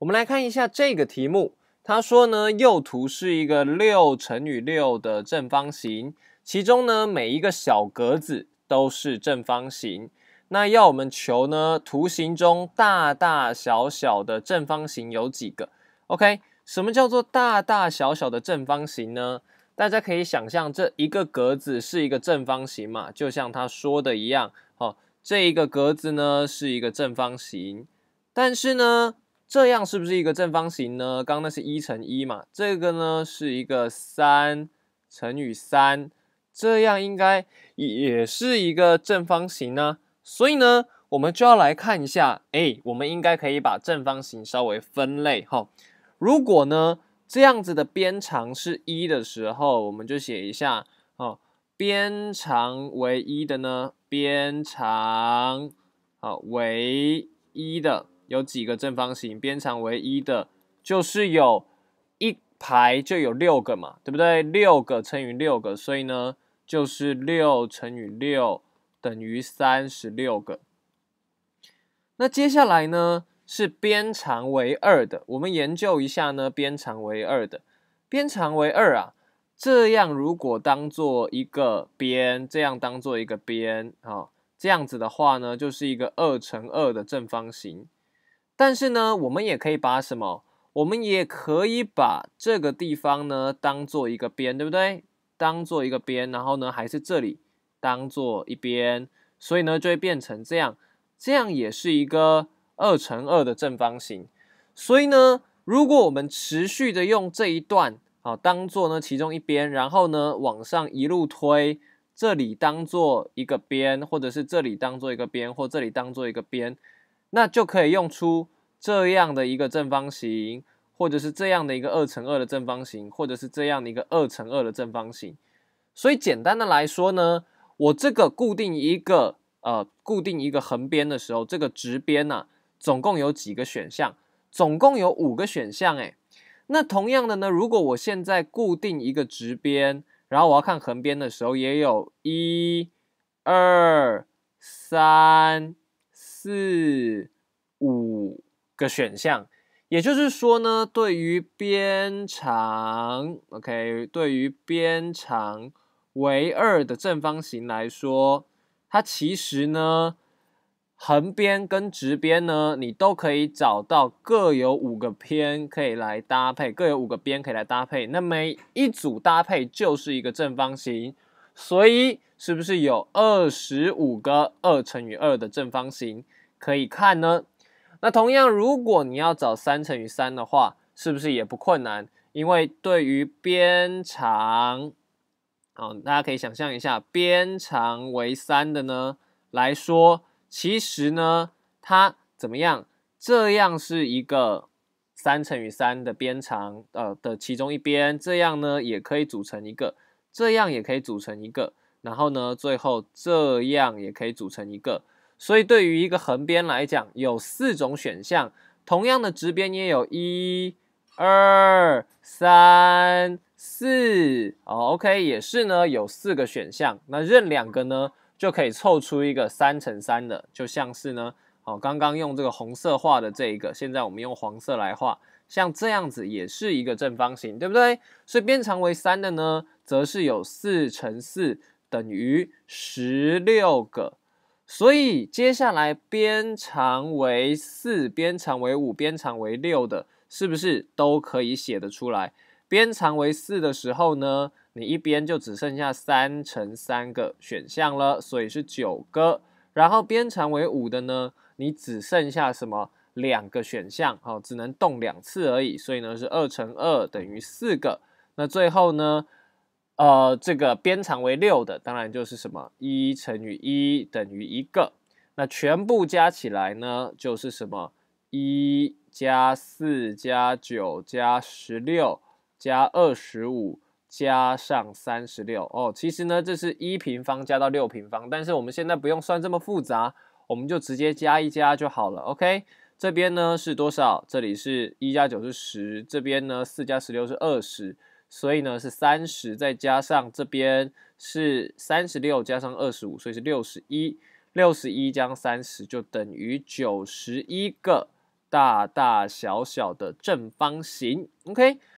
我们来看一下这个题目。他说呢，右图是一个六乘以六的正方形，其中呢每一个小格子都是正方形。那要我们求呢，图形中大大小小的正方形有几个？OK，什么叫做大大小小的正方形呢？大家可以想象，这一个格子是一个正方形嘛，就像他说的一样。哦，这一个格子呢是一个正方形，但是呢。这样是不是一个正方形呢？刚刚那是一乘一嘛，这个呢是一个三乘以三，这样应该也是一个正方形呢。所以呢，我们就要来看一下，哎，我们应该可以把正方形稍微分类哈。如果呢这样子的边长是一的时候，我们就写一下哦，边长为一的呢，边长好为一的。有几个正方形边长为一的，就是有一排就有六个嘛，对不对？六个乘以六个，所以呢就是六乘以六等于三十六个。那接下来呢是边长为二的，我们研究一下呢边长为二的边长为二啊，这样如果当做一个边，这样当做一个边啊，这样子的话呢就是一个二乘二的正方形。但是呢，我们也可以把什么？我们也可以把这个地方呢当做一个边，对不对？当做一个边，然后呢还是这里当做一边，所以呢就会变成这样，这样也是一个二乘二的正方形。所以呢，如果我们持续的用这一段啊当做呢其中一边，然后呢往上一路推，这里当做一个边，或者是这里当做一个边，或这里当做一个边。那就可以用出这样的一个正方形，或者是这样的一个二乘二的正方形，或者是这样的一个二乘二的正方形。所以简单的来说呢，我这个固定一个呃固定一个横边的时候，这个直边呢总共有几个选项？总共有五个选项哎。那同样的呢，如果我现在固定一个直边，然后我要看横边的时候，也有一二三。四五个选项，也就是说呢，对于边长，OK，对于边长为二的正方形来说，它其实呢，横边跟直边呢，你都可以找到各有五个边可以来搭配，各有五个边可以来搭配，那每一组搭配就是一个正方形。所以是不是有二十五个二乘以二的正方形可以看呢？那同样，如果你要找三乘以三的话，是不是也不困难？因为对于边长，嗯，大家可以想象一下，边长为三的呢来说，其实呢，它怎么样？这样是一个三乘以三的边长，呃的其中一边，这样呢也可以组成一个。这样也可以组成一个，然后呢，最后这样也可以组成一个。所以对于一个横边来讲，有四种选项。同样的直边也有一二三四哦，OK，也是呢，有四个选项。那任两个呢，就可以凑出一个三乘三的。就像是呢，哦，刚刚用这个红色画的这一个，现在我们用黄色来画。像这样子也是一个正方形，对不对？所以边长为三的呢，则是有四乘四等于十六个。所以接下来边长为四、边长为五、边长为六的，是不是都可以写得出来？边长为四的时候呢，你一边就只剩下三乘三个选项了，所以是九个。然后边长为五的呢，你只剩下什么？两个选项哦，只能动两次而已，所以呢是二乘二等于四个。那最后呢，呃，这个边长为六的，当然就是什么一乘以一等于一个。那全部加起来呢，就是什么一加四加九加十六加二十五加上三十六哦。其实呢，这是一平方加到六平方，但是我们现在不用算这么复杂，我们就直接加一加就好了。OK。这边呢是多少？这里是一加九是十，这边呢四加十六是二十，所以呢是三十，再加上这边是三十六加上二十五，所以是六十一，六十一加三十就等于九十一个大大小小的正方形。OK。